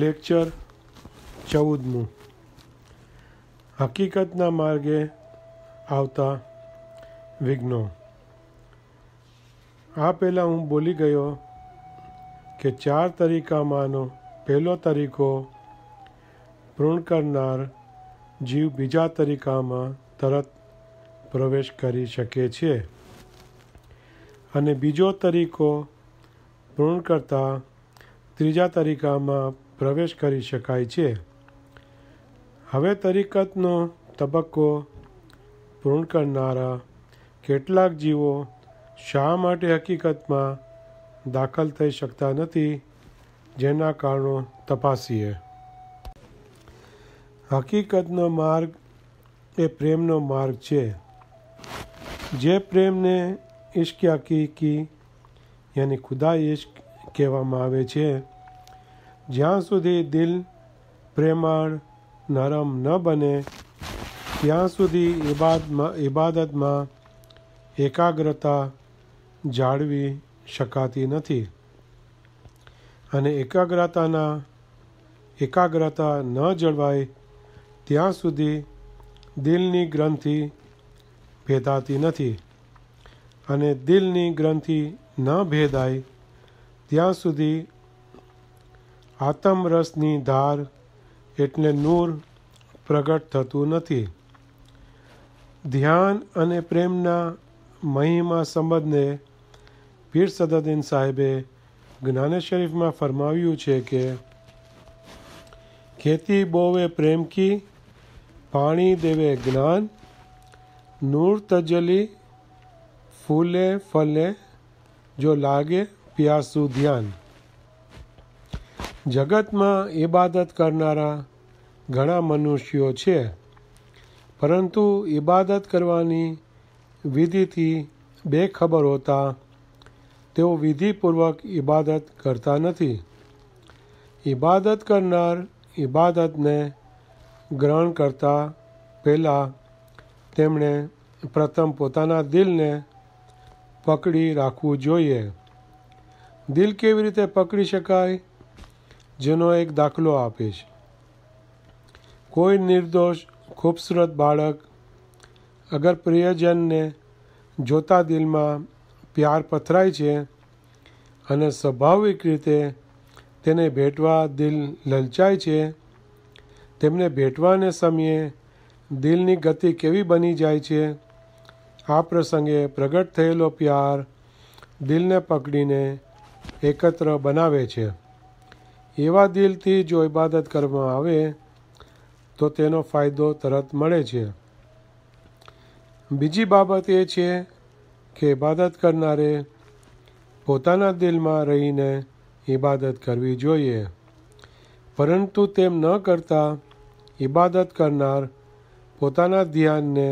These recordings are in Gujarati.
લેક્ચર ચૌદમું હકીકતના માર્ગે આવતા વિઘ્નો આ પહેલાં હું બોલી ગયો કે ચાર તરીકામાંનો પહેલો તરીકો પૂર્ણ કરનાર જીવ બીજા તરીકામાં તરત પ્રવેશ કરી શકે છે અને બીજો તરીકો પૂર્ણ કરતા ત્રીજા તરીકામાં પ્રવેશ કરી શકાય છે હવે તરીકતનો તબક્કો પૂર્ણ કરનારા કેટલાક જીવો શા માટે હકીકતમાં દાખલ થઈ શકતા નથી જેના કારણો તપાસીએ હકીકતનો માર્ગ એ પ્રેમનો માર્ગ છે જે પ્રેમને ઇશ્ક હકીકી યાની ખુદા ઇશ્ક કહેવામાં આવે છે જ્યાં સુધી દિલ પ્રેમાળ નરમ ન બને ત્યાં સુધી ઇબાદમાં ઇબાદતમાં એકાગ્રતા જાળવી શકાતી નથી અને એકાગ્રતાના એકાગ્રતા ન જળવાય ત્યાં સુધી દિલની ગ્રંથિ ભેદાતી નથી અને દિલની ગ્રંથિ ન ભેદાય ત્યાં સુધી આત્મરસની ધાર એટલે નૂર પ્રગટ થતું નથી ધ્યાન અને પ્રેમના મહિમા સંબંધને પીર સદદીન સાહેબે જ્ઞાને શરીફમાં ફરમાવ્યું છે કે ખેતી બોવે પ્રેમ કી પાણી દેવે જ્ઞાન નૂર તજલી ફૂલે ફલે જો લાગે પ્યાસું ધ્યાન જગતમાં ઇબાદત કરનારા ઘણા મનુષ્યો છે પરંતુ ઇબાદત કરવાની વિધિથી બેખબર હોતા તેઓ વિધિપૂર્વક ઇબાદત કરતા નથી ઈબાદત કરનાર ઈબાદતને ગ્રહણ કરતા પહેલાં તેમણે પ્રથમ પોતાના દિલને પકડી રાખવું જોઈએ દિલ કેવી રીતે પકડી શકાય જેનો એક દાખલો આપીશ કોઈ નિર્દોષ ખૂબસૂરત બાળક અગર પ્રિયજનને જોતા દિલમાં પ્યાર પથરાય છે અને સ્વાભાવિક રીતે તેને ભેટવા દિલ લલચાય છે તેમને ભેટવાને સમયે દિલની ગતિ કેવી બની જાય છે આ પ્રસંગે પ્રગટ થયેલો પ્યાર દિલને પકડીને એકત્ર બનાવે છે એવા દિલથી જો ઈબાદત કરવામાં આવે તો તેનો ફાયદો તરત મળે છે બીજી બાબત એ છે કે ઇબાદત કરનારે પોતાના દિલમાં રહીને ઇબાદત કરવી જોઈએ પરંતુ તેમ ન કરતા ઈબાદત કરનાર પોતાના ધ્યાનને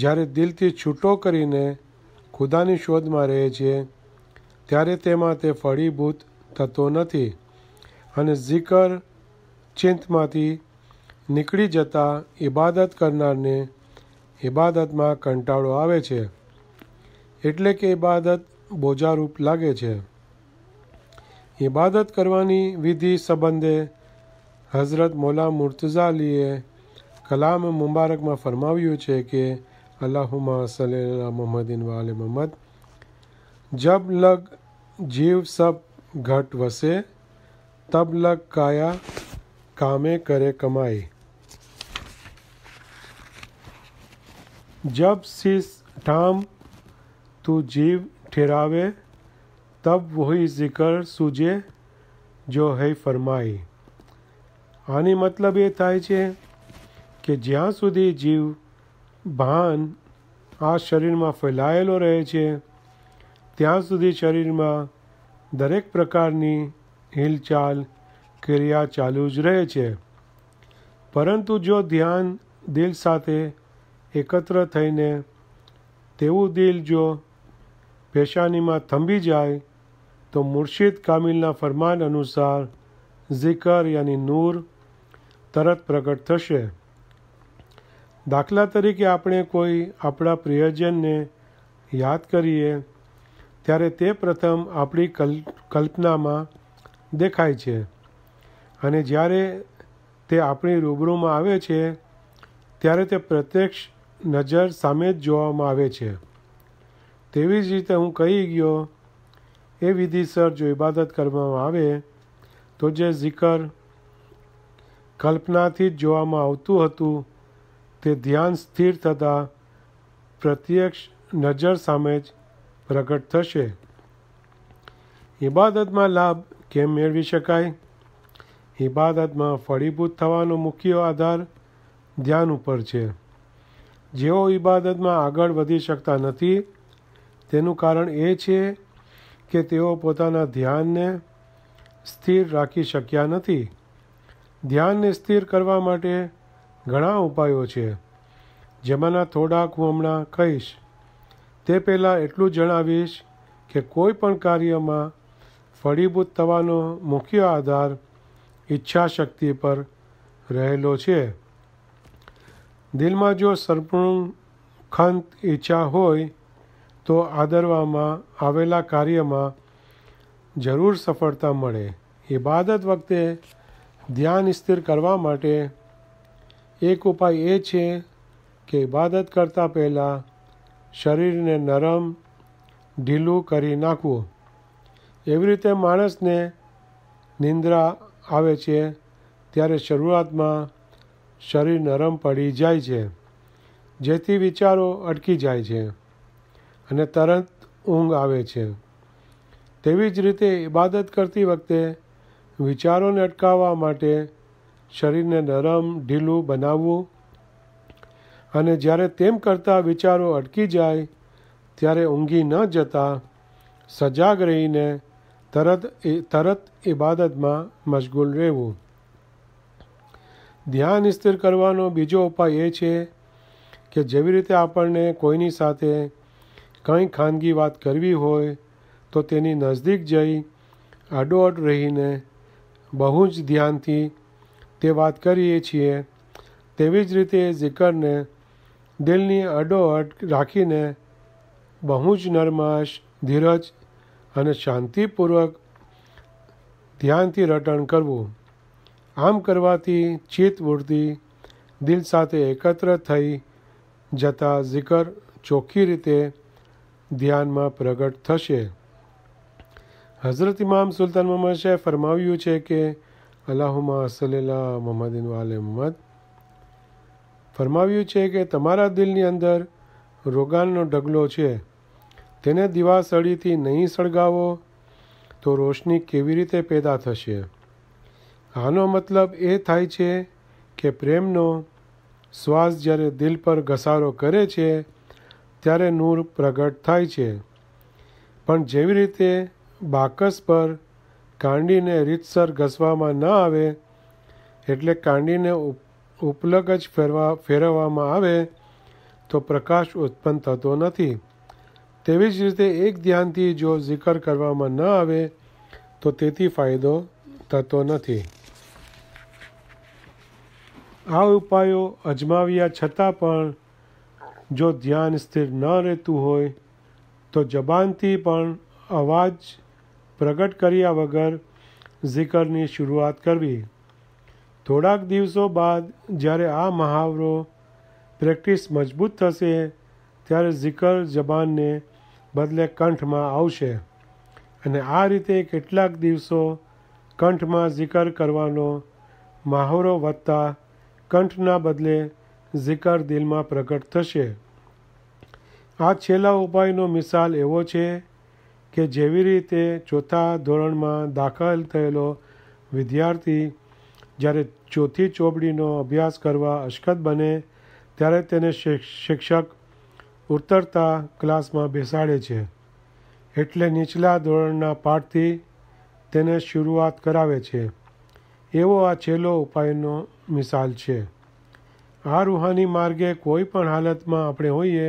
જ્યારે દિલથી છૂટો કરીને ખુદાની શોધમાં રહે છે ત્યારે તેમાં તે ફળીભૂત થતો નથી અને zikr ચિંતમાંથી નીકળી જતા ઇબાદત કરનારને ઇબાદતમાં કંટાળો આવે છે એટલે કે ઇબાદત બોજા રૂપ લાગે છે ઇબાદત કરવાની વિધી সম্বন্ধে હઝરત મોલા મુર્તાઝા લિયે કલામ મુબારક માં ફરમાવ્યું છે કે અલ્લાહુમમા સલ્લિ અલ મુહમ્મદિન વા અલી મુહમ્મદ જબ લગ જીવ સબ ઘટ વસે તબ લગ કાયા કામે કરે કમાઈ જબ શીશ ઠામ તું જીવ ઠેરાવે તબ વહી જિકર સૂજે જો હૈ ફરમાઈ આની મતલબ એ થાય છે કે જ્યાં સુધી જીવ ભાન આ શરીરમાં ફેલાયેલો રહે છે ત્યાં સુધી શરીરમાં દરેક પ્રકારની હિલચાલ ક્રિયા ચાલુ જ રહે છે પરંતુ જો ધ્યાન દિલ સાથે એકત્ર થઈને તેવું દિલ જો પેશાનીમાં થંભી જાય તો મુર્શિદ કામિલના ફરમાન અનુસાર ઝિકર યાની નૂર તરત પ્રગટ થશે દાખલા તરીકે આપણે કોઈ આપણા પ્રિયજનને યાદ કરીએ ત્યારે તે પ્રથમ આપણી કલ્પનામાં દેખાય છે અને જ્યારે તે આપણી રૂબરૂમાં આવે છે ત્યારે તે પ્રત્યક્ષ નજર સામે જ જોવામાં આવે છે તેવી જ રીતે હું કહી ગયો એ વિધિસર જો ઈબાદત કરવામાં આવે તો જે ઝિકર કલ્પનાથી જ જોવામાં આવતું હતું તે ધ્યાન સ્થિર થતાં પ્રત્યક્ષ નજર સામે જ પ્રગટ થશે ઇબાદતમાં લાભ કેમ મેળવી શકાય ઇબાદતમાં ફળીભૂત થવાનો મુખ્ય આધાર ધ્યાન ઉપર છે જેઓ ઇબાદતમાં આગળ વધી શકતા નથી તેનું કારણ એ છે કે તેઓ પોતાના ધ્યાનને સ્થિર રાખી શક્યા નથી ધ્યાનને સ્થિર કરવા માટે ઘણા ઉપાયો છે જેમાંના થોડાક હું હમણાં કહીશ તે પહેલાં એટલું જણાવીશ કે કોઈ પણ કાર્યમાં ફળીભૂત થવાનો મુખ્ય આધાર ઈચ્છાશક્તિ પર રહેલો છે દિલમાં જો સરપૂર્ણ ખંત ઈચ્છા હોય તો આદરવામાં આવેલા કાર્યમાં જરૂર સફળતા મળે ઇબાદત વખતે ધ્યાન સ્થિર કરવા માટે એક ઉપાય એ છે કે ઇબાદત કરતાં પહેલાં શરીરને નરમ ઢીલું કરી નાખવું એવી રીતે માણસને નિંદ્રા આવે છે ત્યારે શરૂઆતમાં શરીર નરમ પડી જાય છે જેથી વિચારો અટકી જાય છે અને તરત ઊંઘ આવે છે તેવી જ રીતે ઇબાદત કરતી વખતે વિચારોને અટકાવવા માટે શરીરને નરમ ઢીલું બનાવવું અને જ્યારે તેમ કરતાં વિચારો અટકી જાય ત્યારે ઊંઘી ન જતાં સજાગ રહીને તરત એ તરત ઇબાદતમાં મશગુલ રહેવું ધ્યાન સ્થિર કરવાનો બીજો ઉપાય એ છે કે જેવી રીતે આપણને કોઈની સાથે કંઈ ખાનગી વાત કરવી હોય તો તેની નજદીક જઈ અડોઅડ રહીને બહુ જ ધ્યાનથી તે વાત કરીએ છીએ તેવી જ રીતે ઝિકરને દિલની અડોઅડ રાખીને બહુ જ નરમાશ ધીરજ અને શાંતિપૂર્વક ધ્યાનથી રટણ કરવું આમ કરવાથી ચિત્ત ચિત્તવૃત્તિ દિલ સાથે એકત્ર થઈ જતા ઝિકર ચોખ્ખી રીતે ધ્યાનમાં પ્રગટ થશે હઝરત ઇમામ સુલતાન મોહમ્મદ શાહે ફરમાવ્યું છે કે અલાહુમા અસલેલા મોહમ્મદિન વાલે મોહમ્મદ ફરમાવ્યું છે કે તમારા દિલની અંદર રોગાનનો ઢગલો છે તેને દિવાસળીથી નહીં સળગાવો તો રોશની કેવી રીતે પેદા થશે આનો મતલબ એ થાય છે કે પ્રેમનો શ્વાસ જ્યારે દિલ પર ઘસારો કરે છે ત્યારે નૂર પ્રગટ થાય છે પણ જેવી રીતે બાકસ પર કાંડીને રીતસર ઘસવામાં ન આવે એટલે કાંડીને ઉપલગ જ ફેરવા ફેરવવામાં આવે તો પ્રકાશ ઉત્પન્ન થતો નથી તેવી જ રીતે એક ધ્યાનથી જો જિકર કરવામાં ન આવે તો તેથી ફાયદો થતો નથી આ ઉપાયો અજમાવ્યા છતાં પણ જો ધ્યાન સ્થિર ન રહેતું હોય તો જબાનથી પણ અવાજ પ્રગટ કર્યા વગર ઝિકરની શરૂઆત કરવી થોડાક દિવસો બાદ જ્યારે આ મહાવરો પ્રેક્ટિસ મજબૂત થશે ત્યારે ઝિકર જબાનને બદલે કંઠમાં આવશે અને આ રીતે કેટલાક દિવસો કંઠમાં જિકર કરવાનો માહોરો વધતા કંઠના બદલે જિકર દિલમાં પ્રગટ થશે આ છેલ્લા ઉપાયનો મિસાલ એવો છે કે જેવી રીતે ચોથા ધોરણમાં દાખલ થયેલો વિદ્યાર્થી જ્યારે ચોથી ચોપડીનો અભ્યાસ કરવા અશકત બને ત્યારે તેને શિક્ષક ઉતરતા ક્લાસમાં બેસાડે છે એટલે નીચલા ધોરણના પાઠથી તેને શરૂઆત કરાવે છે એવો આ છેલ્લો ઉપાયનો મિસાલ છે આ રૂહાની માર્ગે કોઈ પણ હાલતમાં આપણે હોઈએ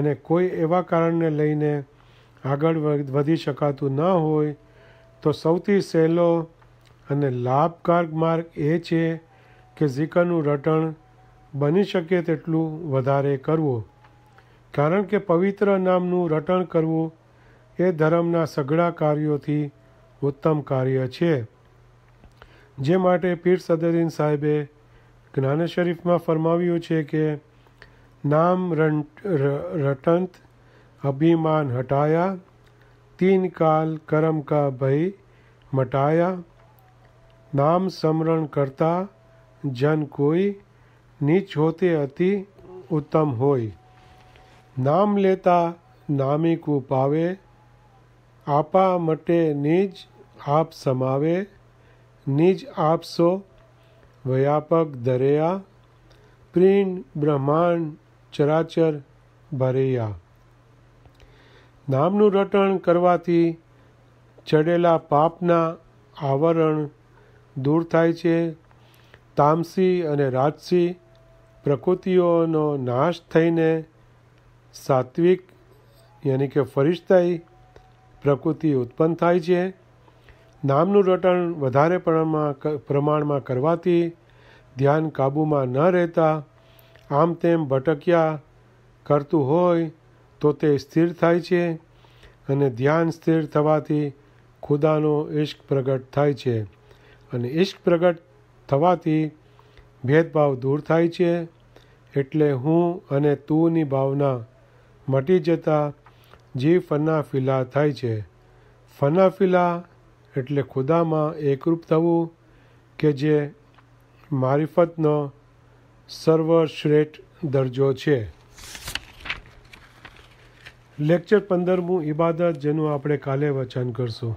અને કોઈ એવા કારણને લઈને આગળ વધી શકાતું ન હોય તો સૌથી સહેલો અને લાભકારક માર્ગ એ છે કે ઝિકરનું રટણ બની શકે તેટલું વધારે કરવું કારણ કે પવિત્ર નામનું રટણ કરવું એ ધર્મના સઘળા કાર્યોથી ઉત્તમ કાર્ય છે જે માટે પીર સદરીન સાહેબે જ્ઞાન શરીફમાં ફરમાવ્યું છે કે નામ રટંત અભિમાન હટાયા તીન કાલ કરમ કા ભય મટાયા નામ સમરણ કરતા જન કોઈ નીચ હોતે અતિ ઉત્તમ હોય નામ લેતા નામી કુ પાવે આપા માટે નિજ આપ સમાવે નિજ આપસો વ્યાપક દરેયા પ્રીણ બ્રહ્માંડ ચરાચર ભરૈયા નામનું રટણ કરવાથી ચડેલા પાપના આવરણ દૂર થાય છે તામસી અને રાજસી પ્રકૃતિઓનો નાશ થઈને સાત્વિક યાની કે ફરિશ્તાઈ પ્રકૃતિ ઉત્પન્ન થાય છે નામનું રટણ વધારે પ્રમાણમાં પ્રમાણમાં કરવાથી ધ્યાન કાબૂમાં ન રહેતા આમ તેમ ભટક્યા કરતું હોય તો તે સ્થિર થાય છે અને ધ્યાન સ્થિર થવાથી ખુદાનો ઈશ્ક પ્રગટ થાય છે અને ઈશ્ક પ્રગટ થવાથી ભેદભાવ દૂર થાય છે એટલે હું અને તુંની ભાવના મટી જતાં જે ફનાફિલા થાય છે ફનાફિલા એટલે ખુદામાં એકરૂપ થવું કે જે મારિફતનો સર્વશ્રેષ્ઠ દરજ્જો છે લેક્ચર પંદરમું ઈબાદત જેનું આપણે કાલે વચન કરશું